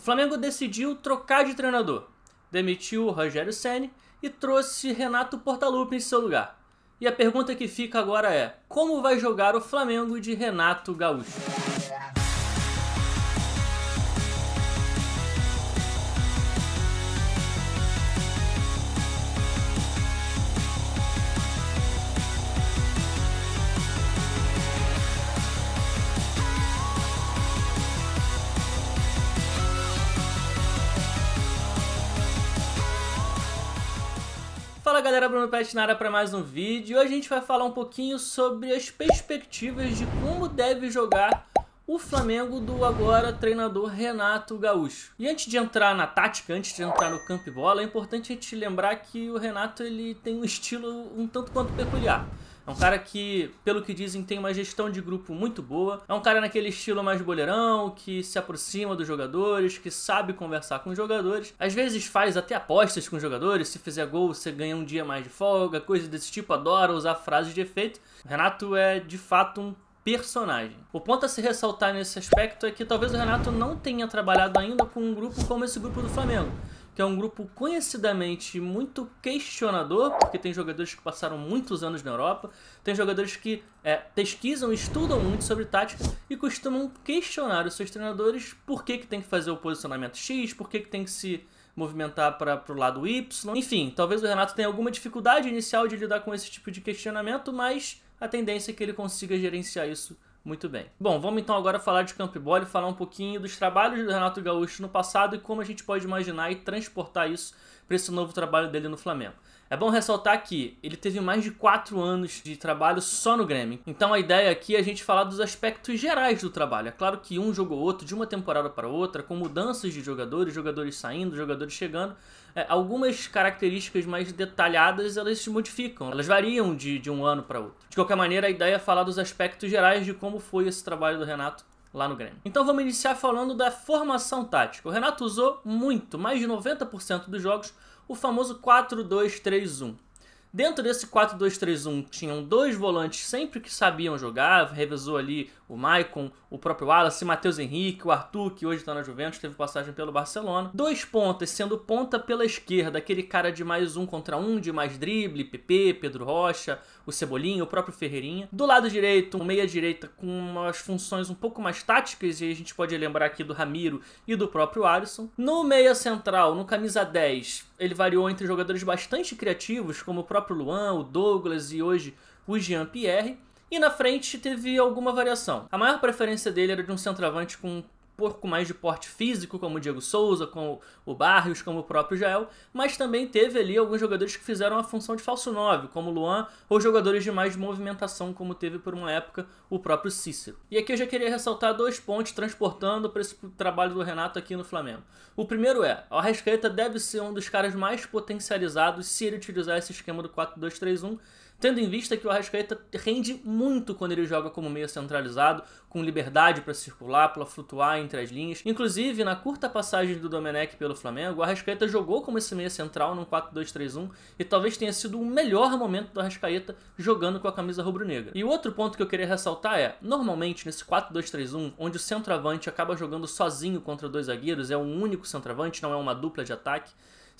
O Flamengo decidiu trocar de treinador. Demitiu Rogério Ceni e trouxe Renato Portaluppi em seu lugar. E a pergunta que fica agora é: como vai jogar o Flamengo de Renato Gaúcho? Fala galera, Bruno Petinara para mais um vídeo. Hoje a gente vai falar um pouquinho sobre as perspectivas de como deve jogar o Flamengo do agora treinador Renato Gaúcho. E antes de entrar na tática, antes de entrar no campo e bola, é importante a gente lembrar que o Renato ele tem um estilo um tanto quanto peculiar. É um cara que, pelo que dizem, tem uma gestão de grupo muito boa. É um cara naquele estilo mais boleirão, que se aproxima dos jogadores, que sabe conversar com os jogadores. Às vezes faz até apostas com os jogadores. Se fizer gol, você ganha um dia mais de folga, coisas desse tipo. Adora usar frases de efeito. O Renato é, de fato, um personagem. O ponto a se ressaltar nesse aspecto é que talvez o Renato não tenha trabalhado ainda com um grupo como esse grupo do Flamengo que é um grupo conhecidamente muito questionador, porque tem jogadores que passaram muitos anos na Europa, tem jogadores que é, pesquisam, estudam muito sobre tática e costumam questionar os seus treinadores por que, que tem que fazer o posicionamento X, por que, que tem que se movimentar para o lado Y. Enfim, talvez o Renato tenha alguma dificuldade inicial de lidar com esse tipo de questionamento, mas a tendência é que ele consiga gerenciar isso muito bem. Bom, vamos então agora falar de Campbell e falar um pouquinho dos trabalhos do Renato Gaúcho no passado e como a gente pode imaginar e transportar isso para esse novo trabalho dele no Flamengo. É bom ressaltar que ele teve mais de 4 anos de trabalho só no Grêmio. Então a ideia aqui é a gente falar dos aspectos gerais do trabalho. É claro que um jogou outro de uma temporada para outra, com mudanças de jogadores, jogadores saindo, jogadores chegando. É, algumas características mais detalhadas elas se modificam, elas variam de, de um ano para outro. De qualquer maneira, a ideia é falar dos aspectos gerais de como foi esse trabalho do Renato lá no Grêmio. Então vamos iniciar falando da formação tática. O Renato usou muito, mais de 90% dos jogos, o famoso 4-2-3-1. Dentro desse 4-2-3-1 tinham dois volantes sempre que sabiam jogar, revezou ali o Maicon, o próprio Wallace, Matheus Henrique, o Arthur, que hoje está na Juventus, teve passagem pelo Barcelona. Dois pontas, sendo ponta pela esquerda, aquele cara de mais um contra um, de mais drible, PP, Pedro Rocha, o Cebolinha, o próprio Ferreirinha. Do lado direito, um meia-direita com umas funções um pouco mais táticas, e a gente pode lembrar aqui do Ramiro e do próprio Alisson. No meia central, no camisa 10, ele variou entre jogadores bastante criativos, como o próprio Luan, o Douglas e hoje o Jean-Pierre, e na frente teve alguma variação. A maior preferência dele era de um centroavante com pouco mais de porte físico, como o Diego Souza, como o Barrios, como o próprio Jael, mas também teve ali alguns jogadores que fizeram a função de falso 9, como o Luan, ou jogadores de mais movimentação, como teve por uma época o próprio Cícero. E aqui eu já queria ressaltar dois pontos transportando para esse trabalho do Renato aqui no Flamengo. O primeiro é, o Arrascaeta deve ser um dos caras mais potencializados se ele utilizar esse esquema do 4-2-3-1, tendo em vista que o Arrascaeta rende muito quando ele joga como meia centralizado, com liberdade para circular, para flutuar entre as linhas. Inclusive, na curta passagem do Domenech pelo Flamengo, o Arrascaeta jogou como esse meia central num 4-2-3-1 e talvez tenha sido o melhor momento do Arrascaeta jogando com a camisa rubro-negra. E outro ponto que eu queria ressaltar é, normalmente nesse 4-2-3-1, onde o centroavante acaba jogando sozinho contra dois zagueiros, é um único centroavante, não é uma dupla de ataque,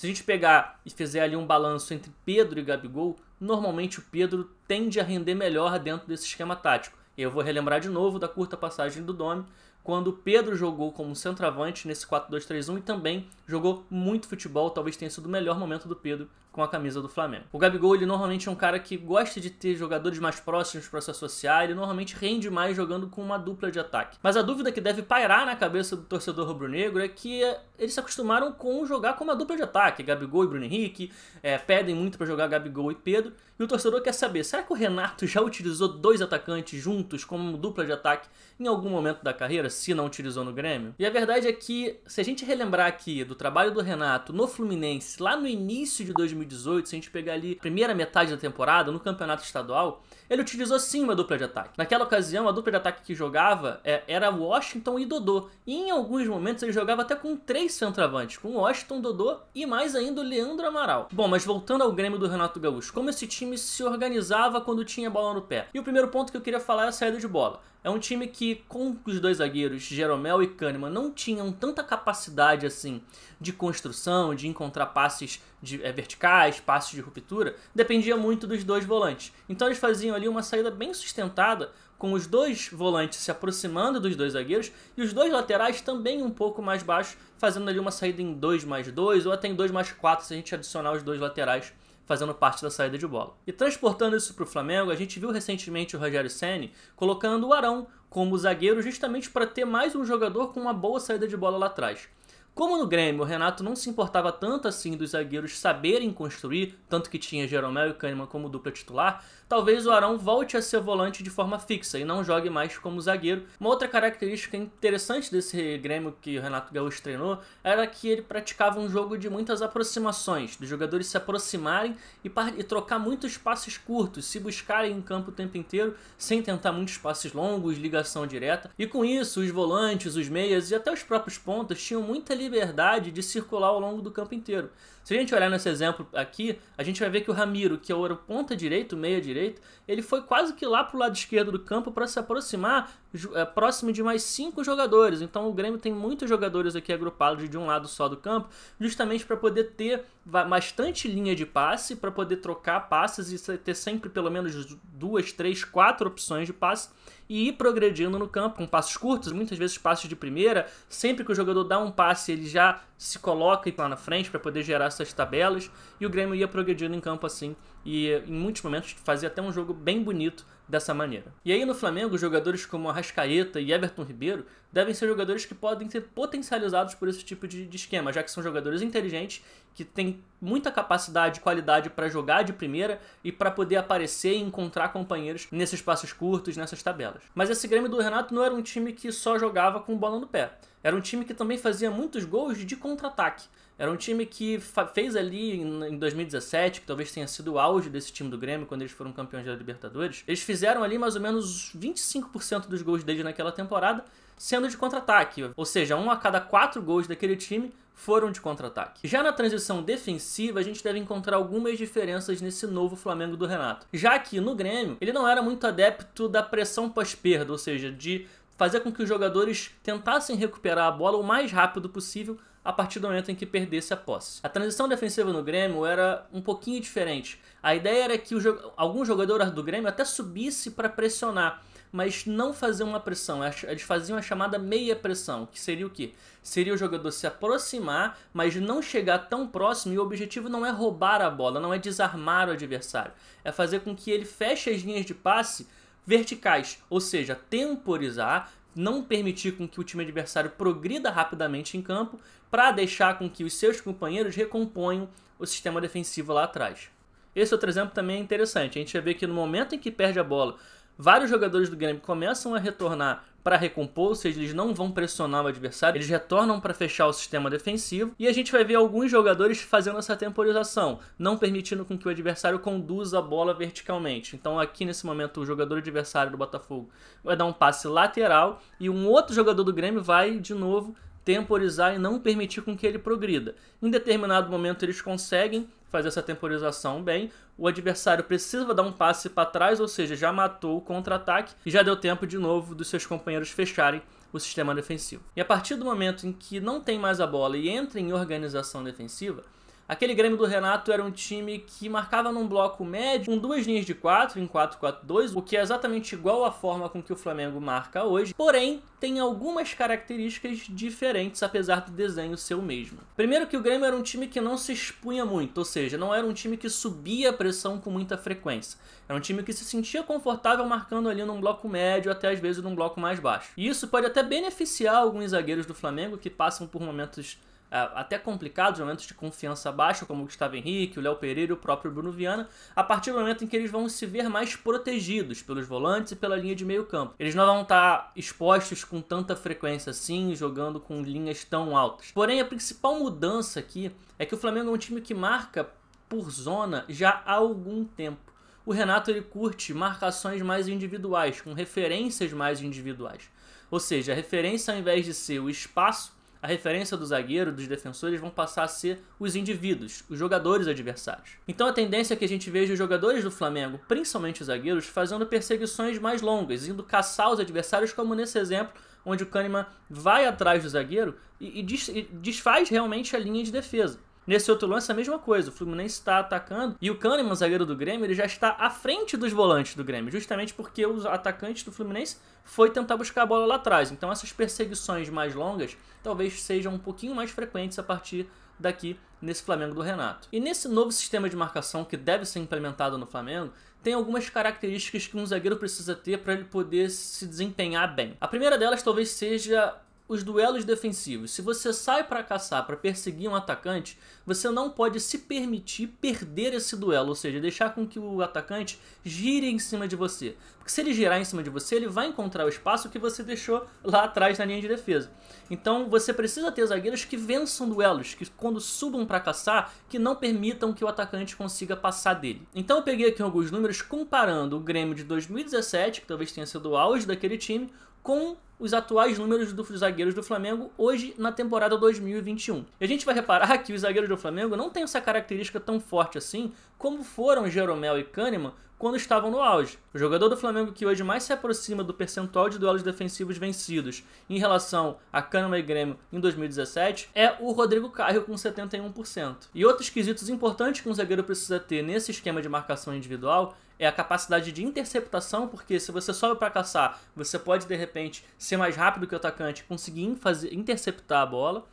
se a gente pegar e fizer ali um balanço entre Pedro e Gabigol, normalmente o Pedro tende a render melhor dentro desse esquema tático. E eu vou relembrar de novo da curta passagem do Domi, quando o Pedro jogou como centroavante nesse 4-2-3-1 e também jogou muito futebol, talvez tenha sido o melhor momento do Pedro com a camisa do Flamengo. O Gabigol, ele normalmente é um cara que gosta de ter jogadores mais próximos para se associar, ele normalmente rende mais jogando com uma dupla de ataque. Mas a dúvida que deve pairar na cabeça do torcedor rubro-negro é que é, eles se acostumaram com jogar com uma dupla de ataque, Gabigol e Bruno Henrique, é, pedem muito para jogar Gabigol e Pedro, e o torcedor quer saber, será que o Renato já utilizou dois atacantes juntos como dupla de ataque em algum momento da carreira, se não utilizou no Grêmio? E a verdade é que, se a gente relembrar aqui do trabalho do Renato no Fluminense, lá no início de 2000 2018, se a gente pegar ali a primeira metade da temporada, no campeonato estadual, ele utilizou sim uma dupla de ataque. Naquela ocasião, a dupla de ataque que jogava é, era Washington e Dodô. E em alguns momentos ele jogava até com três centroavantes, com Washington, Dodô e mais ainda o Leandro Amaral. Bom, mas voltando ao Grêmio do Renato Gaúcho, como esse time se organizava quando tinha bola no pé? E o primeiro ponto que eu queria falar é a saída de bola. É um time que, com os dois zagueiros, Jeromel e Kahneman, não tinham tanta capacidade assim de construção, de encontrar passes de, é, verticais, passes de ruptura, dependia muito dos dois volantes. Então eles faziam ali uma saída bem sustentada, com os dois volantes se aproximando dos dois zagueiros e os dois laterais também um pouco mais baixos, fazendo ali uma saída em 2 mais 2 ou até em 2 mais 4 se a gente adicionar os dois laterais fazendo parte da saída de bola. E transportando isso para o Flamengo, a gente viu recentemente o Rogério Senni colocando o Arão como zagueiro justamente para ter mais um jogador com uma boa saída de bola lá atrás. Como no Grêmio, o Renato não se importava tanto assim dos zagueiros saberem construir, tanto que tinha Jeromel e Kahneman como dupla titular, talvez o Arão volte a ser volante de forma fixa e não jogue mais como zagueiro. Uma outra característica interessante desse Grêmio que o Renato Gaúcho treinou era que ele praticava um jogo de muitas aproximações, dos jogadores se aproximarem e, e trocar muitos passes curtos, se buscarem em campo o tempo inteiro, sem tentar muitos passes longos, ligação direta. E com isso, os volantes, os meias e até os próprios pontas tinham muita liberdade de circular ao longo do campo inteiro. Se a gente olhar nesse exemplo aqui, a gente vai ver que o Ramiro, que era é o ponta direito, meia direito, direito, ele foi quase que lá para o lado esquerdo do campo para se aproximar é, próximo de mais cinco jogadores. Então o Grêmio tem muitos jogadores aqui agrupados de um lado só do campo, justamente para poder ter bastante linha de passe, para poder trocar passes e ter sempre pelo menos duas, três, quatro opções de passe e ir progredindo no campo com passos curtos, muitas vezes passos de primeira. Sempre que o jogador dá um passe, ele já se coloca lá na frente para poder gerar essas tabelas e o Grêmio ia progredindo em campo assim e em muitos momentos fazia até um jogo bem bonito dessa maneira. E aí no Flamengo, jogadores como Arrascaeta e Everton Ribeiro devem ser jogadores que podem ser potencializados por esse tipo de, de esquema, já que são jogadores inteligentes, que têm muita capacidade e qualidade para jogar de primeira e para poder aparecer e encontrar companheiros nesses passos curtos, nessas tabelas. Mas esse Grêmio do Renato não era um time que só jogava com bola no pé. Era um time que também fazia muitos gols de contra-ataque. Era um time que fez ali em 2017, que talvez tenha sido o auge desse time do Grêmio, quando eles foram campeões da Libertadores. Eles fizeram ali mais ou menos 25% dos gols deles naquela temporada, sendo de contra-ataque. Ou seja, um a cada quatro gols daquele time foram de contra-ataque. Já na transição defensiva, a gente deve encontrar algumas diferenças nesse novo Flamengo do Renato. Já que no Grêmio, ele não era muito adepto da pressão pós-perda, ou seja, de fazer com que os jogadores tentassem recuperar a bola o mais rápido possível a partir do momento em que perdesse a posse. A transição defensiva no Grêmio era um pouquinho diferente. A ideia era que jo algum jogador do Grêmio até subisse para pressionar, mas não fazer uma pressão. Eles faziam a chamada meia pressão, que seria o quê? Seria o jogador se aproximar, mas não chegar tão próximo, e o objetivo não é roubar a bola, não é desarmar o adversário. É fazer com que ele feche as linhas de passe verticais, ou seja, temporizar, não permitir com que o time adversário progrida rapidamente em campo para deixar com que os seus companheiros recomponham o sistema defensivo lá atrás. Esse outro exemplo também é interessante. A gente já vê que no momento em que perde a bola Vários jogadores do Grêmio começam a retornar para recompor, ou seja, eles não vão pressionar o adversário, eles retornam para fechar o sistema defensivo e a gente vai ver alguns jogadores fazendo essa temporização, não permitindo com que o adversário conduza a bola verticalmente. Então aqui nesse momento o jogador adversário do Botafogo vai dar um passe lateral e um outro jogador do Grêmio vai de novo temporizar e não permitir com que ele progrida. Em determinado momento eles conseguem fazer essa temporização bem. O adversário precisa dar um passe para trás, ou seja, já matou o contra-ataque e já deu tempo de novo dos seus companheiros fecharem o sistema defensivo. E a partir do momento em que não tem mais a bola e entra em organização defensiva, Aquele Grêmio do Renato era um time que marcava num bloco médio, com duas linhas de 4, em 4-4-2, o que é exatamente igual à forma com que o Flamengo marca hoje, porém tem algumas características diferentes, apesar do desenho ser o mesmo. Primeiro que o Grêmio era um time que não se expunha muito, ou seja, não era um time que subia a pressão com muita frequência. Era um time que se sentia confortável marcando ali num bloco médio, até às vezes num bloco mais baixo. E isso pode até beneficiar alguns zagueiros do Flamengo que passam por momentos ah, até complicados, momentos de confiança baixa, como o Gustavo Henrique, o Léo Pereira e o próprio Bruno Viana, a partir do momento em que eles vão se ver mais protegidos pelos volantes e pela linha de meio campo. Eles não vão estar expostos com tanta frequência assim, jogando com linhas tão altas. Porém, a principal mudança aqui é que o Flamengo é um time que marca por zona já há algum tempo o Renato ele curte marcações mais individuais, com referências mais individuais. Ou seja, a referência ao invés de ser o espaço, a referência do zagueiro, dos defensores, vão passar a ser os indivíduos, os jogadores adversários. Então a tendência é que a gente veja os jogadores do Flamengo, principalmente os zagueiros, fazendo perseguições mais longas, indo caçar os adversários, como nesse exemplo, onde o Kahneman vai atrás do zagueiro e, e, des, e desfaz realmente a linha de defesa. Nesse outro lance, a mesma coisa. O Fluminense está atacando e o Kahneman, zagueiro do Grêmio, ele já está à frente dos volantes do Grêmio, justamente porque os atacantes do Fluminense foi tentar buscar a bola lá atrás. Então, essas perseguições mais longas talvez sejam um pouquinho mais frequentes a partir daqui nesse Flamengo do Renato. E nesse novo sistema de marcação que deve ser implementado no Flamengo, tem algumas características que um zagueiro precisa ter para ele poder se desempenhar bem. A primeira delas talvez seja os duelos defensivos. Se você sai para caçar, para perseguir um atacante, você não pode se permitir perder esse duelo, ou seja, deixar com que o atacante gire em cima de você. Porque se ele girar em cima de você, ele vai encontrar o espaço que você deixou lá atrás na linha de defesa. Então você precisa ter zagueiros que vençam duelos, que quando subam para caçar, que não permitam que o atacante consiga passar dele. Então eu peguei aqui alguns números comparando o Grêmio de 2017, que talvez tenha sido o auge daquele time, com os atuais números dos zagueiros do Flamengo hoje na temporada 2021. E a gente vai reparar que os zagueiros do Flamengo não têm essa característica tão forte assim como foram Jeromel e Kahneman quando estavam no auge. O jogador do Flamengo que hoje mais se aproxima do percentual de duelos defensivos vencidos em relação a Kahneman e Grêmio em 2017 é o Rodrigo Caio com 71%. E outros quesitos importantes que um zagueiro precisa ter nesse esquema de marcação individual é a capacidade de interceptação, porque se você sobe para caçar, você pode de repente ser mais rápido que o atacante, conseguir fazer, interceptar a bola.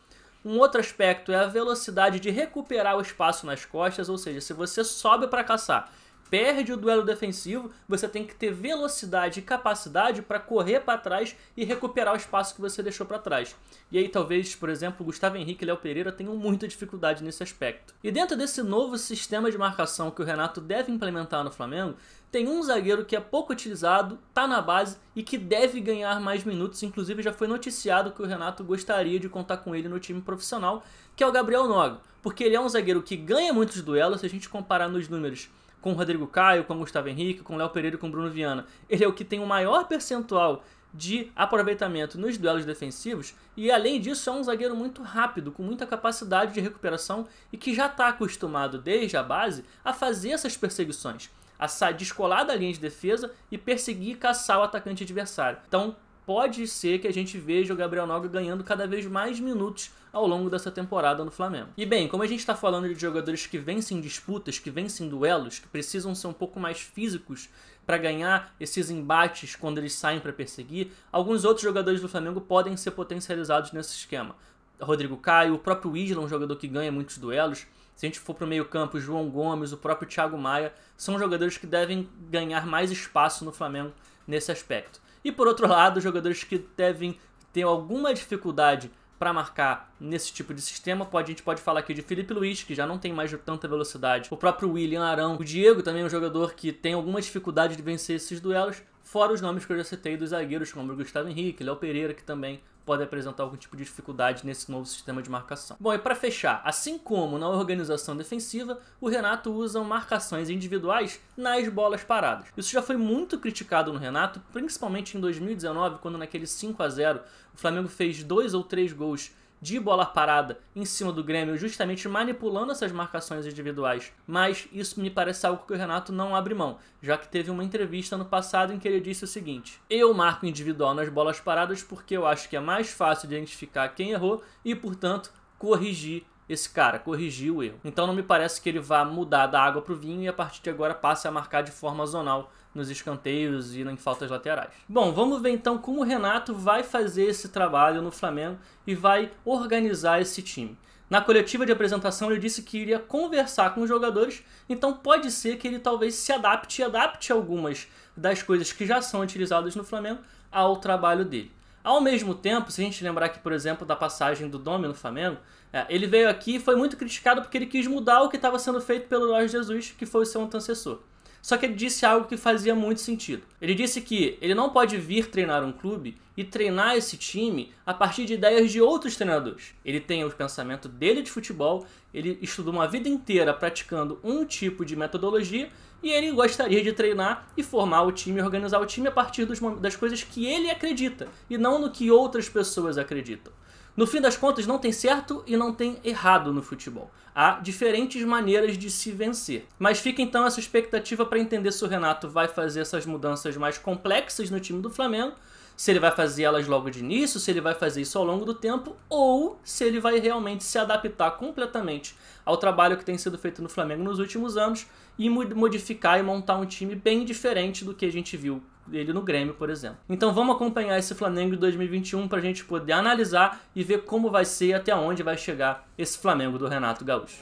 Um outro aspecto é a velocidade de recuperar o espaço nas costas, ou seja, se você sobe para caçar perde o duelo defensivo, você tem que ter velocidade e capacidade para correr para trás e recuperar o espaço que você deixou para trás. E aí talvez, por exemplo, Gustavo Henrique e Léo Pereira tenham muita dificuldade nesse aspecto. E dentro desse novo sistema de marcação que o Renato deve implementar no Flamengo, tem um zagueiro que é pouco utilizado, tá na base e que deve ganhar mais minutos, inclusive já foi noticiado que o Renato gostaria de contar com ele no time profissional, que é o Gabriel Noga, porque ele é um zagueiro que ganha muitos duelos, se a gente comparar nos números com o Rodrigo Caio, com o Gustavo Henrique, com o Léo Pereira e com o Bruno Viana. Ele é o que tem o maior percentual de aproveitamento nos duelos defensivos e além disso é um zagueiro muito rápido, com muita capacidade de recuperação e que já está acostumado desde a base a fazer essas perseguições, a descolar da linha de defesa e perseguir e caçar o atacante adversário. Então pode ser que a gente veja o Gabriel Noga ganhando cada vez mais minutos ao longo dessa temporada no Flamengo. E bem, como a gente está falando de jogadores que vencem disputas, que vencem duelos, que precisam ser um pouco mais físicos para ganhar esses embates quando eles saem para perseguir, alguns outros jogadores do Flamengo podem ser potencializados nesse esquema. Rodrigo Caio, o próprio Isla, é um jogador que ganha muitos duelos. Se a gente for para o meio-campo, João Gomes, o próprio Thiago Maia, são jogadores que devem ganhar mais espaço no Flamengo nesse aspecto. E por outro lado, jogadores que devem ter alguma dificuldade para marcar nesse tipo de sistema. Pode, a gente pode falar aqui de Felipe Luiz, que já não tem mais tanta velocidade. O próprio William Arão. O Diego também é um jogador que tem alguma dificuldade de vencer esses duelos. Fora os nomes que eu já citei dos zagueiros, como o Gustavo Henrique, Léo Pereira, que também pode apresentar algum tipo de dificuldade nesse novo sistema de marcação. Bom, e para fechar, assim como na organização defensiva, o Renato usa marcações individuais nas bolas paradas. Isso já foi muito criticado no Renato, principalmente em 2019, quando naquele 5 a 0 o Flamengo fez dois ou três gols de bola parada em cima do Grêmio, justamente manipulando essas marcações individuais. Mas isso me parece algo que o Renato não abre mão, já que teve uma entrevista no passado em que ele disse o seguinte: Eu marco individual nas bolas paradas porque eu acho que é mais fácil identificar quem errou e, portanto, corrigir esse cara corrigiu o erro. Então não me parece que ele vá mudar da água para o vinho e a partir de agora passe a marcar de forma zonal nos escanteios e em faltas laterais. Bom, vamos ver então como o Renato vai fazer esse trabalho no Flamengo e vai organizar esse time. Na coletiva de apresentação ele disse que iria conversar com os jogadores, então pode ser que ele talvez se adapte e adapte algumas das coisas que já são utilizadas no Flamengo ao trabalho dele. Ao mesmo tempo, se a gente lembrar aqui, por exemplo, da passagem do Domi no Flamengo, é, ele veio aqui e foi muito criticado porque ele quis mudar o que estava sendo feito pelo Jorge Jesus, que foi o seu antecessor. Só que ele disse algo que fazia muito sentido. Ele disse que ele não pode vir treinar um clube e treinar esse time a partir de ideias de outros treinadores. Ele tem o pensamento dele de futebol, ele estudou uma vida inteira praticando um tipo de metodologia e ele gostaria de treinar e formar o time, organizar o time a partir dos, das coisas que ele acredita e não no que outras pessoas acreditam. No fim das contas, não tem certo e não tem errado no futebol. Há diferentes maneiras de se vencer. Mas fica então essa expectativa para entender se o Renato vai fazer essas mudanças mais complexas no time do Flamengo, se ele vai fazer elas logo de início, se ele vai fazer isso ao longo do tempo, ou se ele vai realmente se adaptar completamente ao trabalho que tem sido feito no Flamengo nos últimos anos e modificar e montar um time bem diferente do que a gente viu ele no Grêmio, por exemplo. Então vamos acompanhar esse Flamengo de 2021 para a gente poder analisar e ver como vai ser e até onde vai chegar esse Flamengo do Renato Gaúcho.